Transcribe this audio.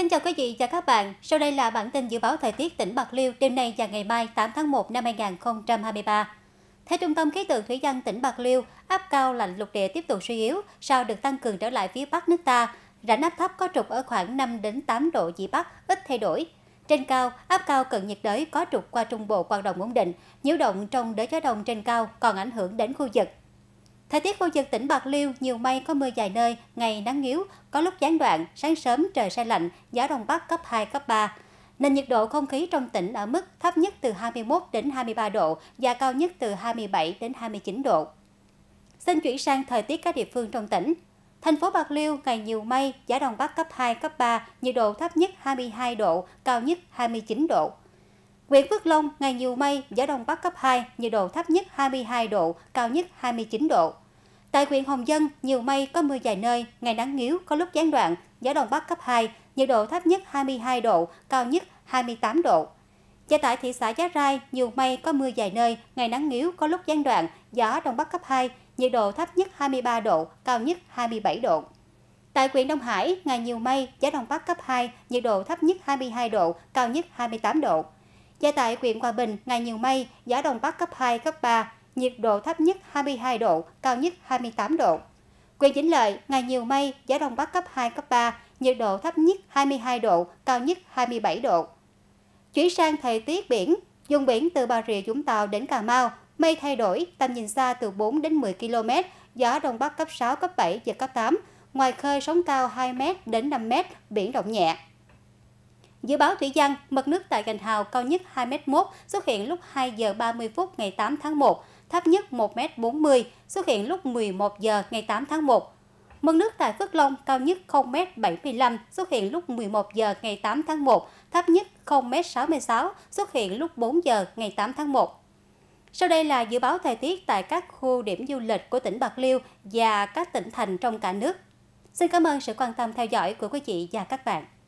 Kính chào quý vị và các bạn. Sau đây là bản tin dự báo thời tiết tỉnh Bạc Liêu đêm nay và ngày mai 8 tháng 1 năm 2023. Theo Trung tâm Khí tượng Thủy văn tỉnh Bạc Liêu, áp cao lạnh lục địa tiếp tục suy yếu, sau được tăng cường trở lại phía Bắc nước ta. Rãnh áp thấp có trục ở khoảng 5 đến 8 độ Vĩ Bắc, ít thay đổi. Trên cao, áp cao cận nhiệt đới có trục qua trung bộ hoạt động ổn định, nhiễu động trong đới gió đông trên cao còn ảnh hưởng đến khu vực. Thời tiết khu vực tỉnh Bạc Liêu nhiều mây có mưa dài nơi, ngày nắng yếu, có lúc gián đoạn, sáng sớm trời se lạnh, gió đông bắc cấp 2 cấp 3. Nền nhiệt độ không khí trong tỉnh ở mức thấp nhất từ 21 đến 23 độ và cao nhất từ 27 đến 29 độ. Xin chuyển sang thời tiết các địa phương trong tỉnh. Thành phố Bạc Liêu ngày nhiều mây, gió đông bắc cấp 2, cấp 3, nhiệt độ thấp nhất 22 độ, cao nhất 29 độ. Huyện Phước Long, ngày nhiều mây, gió đông bắc cấp 2, nhiệt độ thấp nhất 22 độ, cao nhất 29 độ. Tại huyện Hồng Dân, nhiều mây, có mưa dài nơi, ngày nắng yếu, có lúc gián đoạn, gió đông bắc cấp 2, nhiệt độ thấp nhất 22 độ, cao nhất 28 độ. Và tại thị xã Giá Rai, nhiều mây, có mưa dài nơi, ngày nắng yếu, có lúc gián đoạn, gió đông bắc cấp 2, nhiệt độ thấp nhất 23 độ, cao nhất 27 độ. Tại huyện Đông Hải, ngày nhiều mây, gió đông bắc cấp 2, nhiệt độ thấp nhất 22 độ, cao nhất 28 độ. Và tại huyện Hòa Bình, ngày nhiều mây, gió đông bắc cấp 2, cấp 3, nhiệt độ thấp nhất 22 độ, cao nhất 28 độ. Quyền Vĩnh Lợi, ngày nhiều mây, gió đông bắc cấp 2, cấp 3, nhiệt độ thấp nhất 22 độ, cao nhất 27 độ. Chuyển sang thời tiết biển, vùng biển từ Bà Rịa Vũng Tàu đến Cà Mau, mây thay đổi, tầm nhìn xa từ 4 đến 10 km, gió đông bắc cấp 6, cấp 7, giật cấp 8, ngoài khơi sóng cao 2 m đến 5 m, biển động nhẹ. Dự báo thủy văn, mực nước tại gành hào cao nhất 2m1 xuất hiện lúc 2 giờ 30 phút ngày 8 tháng 1, thấp nhất 1m40 xuất hiện lúc 11 giờ ngày 8 tháng 1. Mực nước tại Phước Long cao nhất 0m75 xuất hiện lúc 11 giờ ngày 8 tháng 1, thấp nhất 0m66 xuất hiện lúc 4 giờ ngày 8 tháng 1. Sau đây là dự báo thời tiết tại các khu điểm du lịch của tỉnh Bạc Liêu và các tỉnh thành trong cả nước. Xin cảm ơn sự quan tâm theo dõi của quý vị và các bạn.